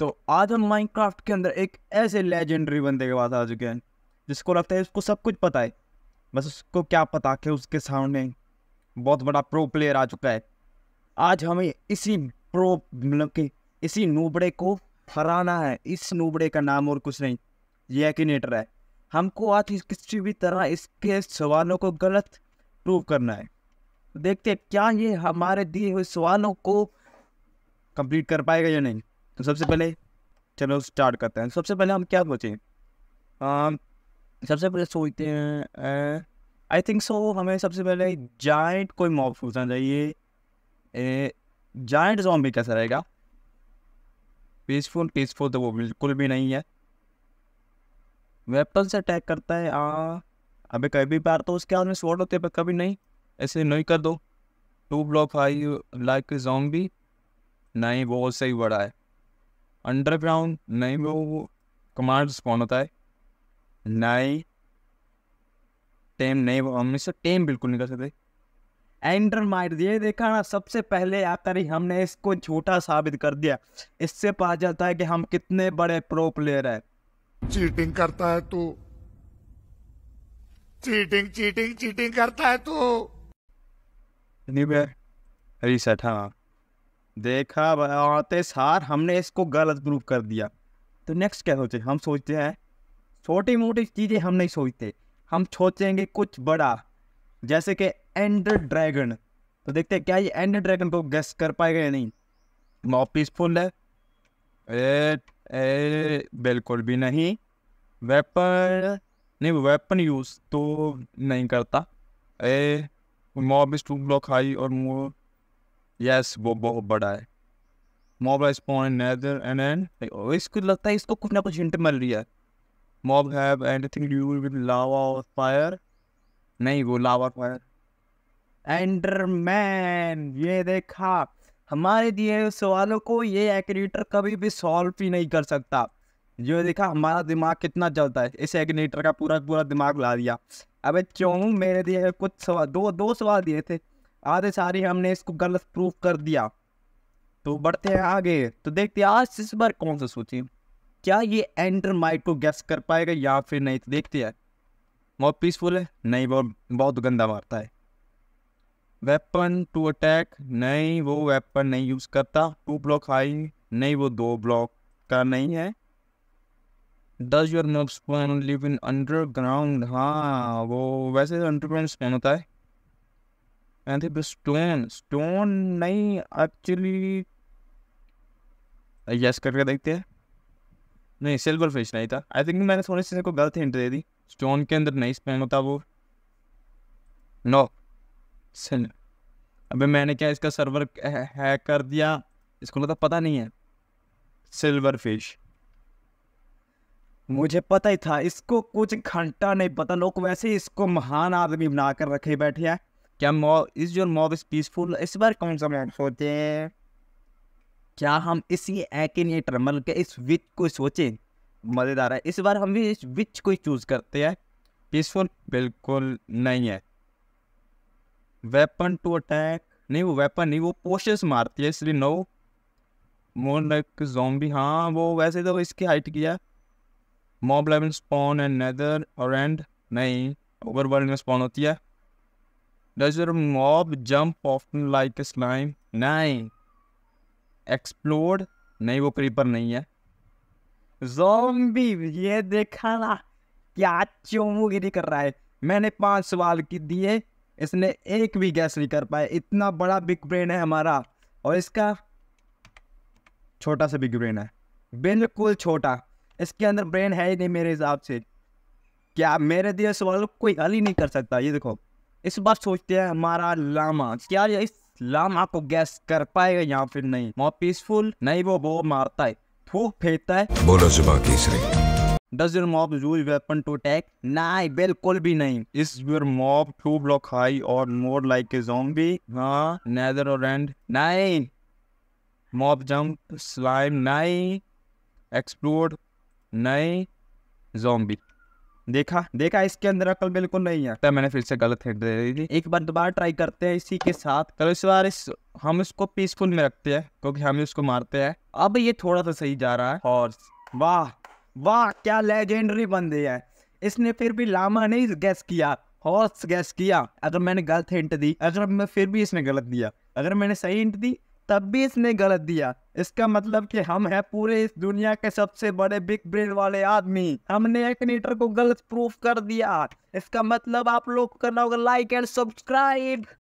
तो आज हम माइनक्राफ्ट के अंदर एक ऐसे लेजेंडरी बंदे के पास आ चुके हैं जिसको लगता है उसको सब कुछ पता है बस उसको क्या पता कि उसके सामने बहुत बड़ा प्रो प्लेयर आ चुका है आज हमें इसी प्रो मतलब कि इसी नूबड़े को हराना है इस नूबड़े का नाम और कुछ नहीं ये नेटर है हमको आज किसी भी तरह इसके सवालों को गलत प्रूव करना है देखते हैं क्या ये हमारे दिए हुए सवालों को कंप्लीट कर पाएगा या नहीं तो सबसे पहले चलो स्टार्ट करते हैं सबसे पहले हम क्या सोचें सबसे पहले सोचते हैं आई थिंक सो हमें सबसे पहले जाइंट कोई मॉब सोचना चाहिए जाइंट जॉम भी कैसा रहेगा पीसफुल पीसफुल तो वो बिल्कुल भी नहीं है वेपन से अटैक करता है आ अभी कभी बार तो उसके हाथ में स्वॉर्ड होते पर कभी नहीं ऐसे नहीं कर दो टू ब्लॉक फाइव लाइक भी नहीं बहुत सही बड़ा है अंडरग्राउंड नहीं वो कमांड स्पॉन होता है नहीं टेम नहीं वो हम इससे टेम बिल्कुल नहीं कर सकते एंडर मार दिए देखा ना सबसे पहले आकर ही हमने इसको छोटा साबित कर दिया इससे पता जाता है कि हम कितने बड़े प्रो प्लेयर है चीटिंग करता है तू चीटिंग चीटिंग चीटिंग करता है तू न्यू रीसेट हाँ देखा बनाते सार हमने इसको गलत प्रूव कर दिया तो नेक्स्ट क्या सोचे हम सोचते हैं छोटी मोटी चीज़ें हम नहीं सोचते हम सोचेंगे कुछ बड़ा जैसे कि एंड ड्रैगन तो देखते हैं क्या ये एंड ड्रैगन को गैस कर पाएगा या नहीं मॉप पीसफुल है ए, ए, बिल्कुल भी नहीं वेपन नहीं वेपन यूज़ तो नहीं करता a mob is two block high और मोर यस वो बहुत बड़ा है mob spawn nether and end इसको लगता है इसको कुछ ना कुछ हिंट मिल रही है mob have anything to do with lava और फायर नहीं वो लावा फायर एंडरमैन ये देखा हमारे दिए हुए सवालों को ये एग्रीटर कभी भी सॉल्व ही नहीं कर सकता जो देखा हमारा दिमाग कितना चलता है इस एग्नेटर का पूरा पूरा दिमाग ला दिया अबे क्यों मेरे दिए कुछ सवाल दो दो सवाल दिए थे आधे सारे हमने इसको गलत प्रूफ कर दिया तो बढ़ते हैं आगे तो देखते हैं आज इस बार कौन सा सोचिए क्या ये एंटर माइक को गैस कर पाएगा या फिर नहीं तो देखते हैं बहुत पीसफुल है नहीं बहुत बहुत गंदा मारता है वेपन टू अटैक नहीं वो वेपन नहीं यूज़ करता टू ब्लॉक हाई नहीं वो दो ब्लॉक का नहीं है does your nerves live in underground हाँ वो वैसे अंडरग्राउंड स्पैन होता है एंथी स्टोन स्टोन नहीं एक्चुअली यस uh, करके देखते हैं नहीं सिल्वर फिश नहीं था आई थिंक मैंने थोड़ी सी को गलत हिंट दे दी स्टोन के अंदर नहीं स्पैन होता वो नो सिन अबे मैंने क्या इसका सर्वर हैक कर दिया इसको मतलब पता नहीं है सिल्वर फिश मुझे पता ही था इसको कुछ घंटा नहीं पता लोग वैसे इसको महान आदमी बना कर रखे बैठे हैं क्या mob is your mob is peaceful इस बार कौन सा मैच सोचे क्या हम इसी एकिनेटर मतलब के इस विच को सोचें मज़ेदार है इस बार हम भी इस विच को ही चूज़ करते हैं पीसफुल बिल्कुल नहीं है वेपन टू अटैक नहीं वो वेपन नहीं वो पोशेस मारती है इसलिए नो मोर लाइक जोम्बी हाँ वो वैसे तो इसकी हाइट किया mob level spawn and nether और एंड नहीं वर्ल्ड में स्पॉन होती है Does your mob jump often like a slime? नहीं एक्सप्लोड नहीं वो क्रीपर नहीं है Zombie, ये देखा ना क्या चोमुगिरी कर रहा है मैंने पांच सवाल की दिए इसने एक भी गैस नहीं कर पाया इतना बड़ा बिग ब्रेन है हमारा और इसका छोटा सा बिग ब्रेन है बिल्कुल छोटा इसके अंदर ब्रेन है ही नहीं मेरे हिसाब से क्या मेरे दिए सवाल कोई हल ही नहीं कर सकता ये देखो इस बार सोचते हैं हमारा लामा क्या इस लामा को गैस कर पाएगा या फिर नहीं वहाँ पीसफुल नहीं वो वो मारता है थूक फेंकता है बोलो सुबह तीसरी Does your mob use weapon to attack? नहीं बिल्कुल भी नहीं Is your mob too block high or more like a zombie? हाँ neither or end? नहीं Mob jump slime नहीं explode नहीं zombie देखा देखा इसके अंदर अकल बिल्कुल नहीं है तो मैंने फिर से गलत हेड दे दी थी एक बार दोबारा ट्राई करते हैं इसी के साथ कल इस बार इस हम इसको पीसफुल में रखते हैं क्योंकि हम इसको मारते हैं अब ये थोड़ा सा सही जा रहा है और वाह वाह क्या लेजेंडरी बंदे है इसने फिर भी लामा नहीं गैस किया हॉर्स गैस किया अगर मैंने गलत हिंट दी अगर मैं फिर भी इसने गलत दिया अगर मैंने सही हिंट दी तब भी इसने गलत दिया इसका मतलब कि हम है पूरे इस दुनिया के सबसे बड़े बिग ब्रेन वाले आदमी हमने एक्नीटर को गलत प्रूफ कर दिया इसका मतलब आप लोग करना होगा लाइक एंड सब्सक्राइब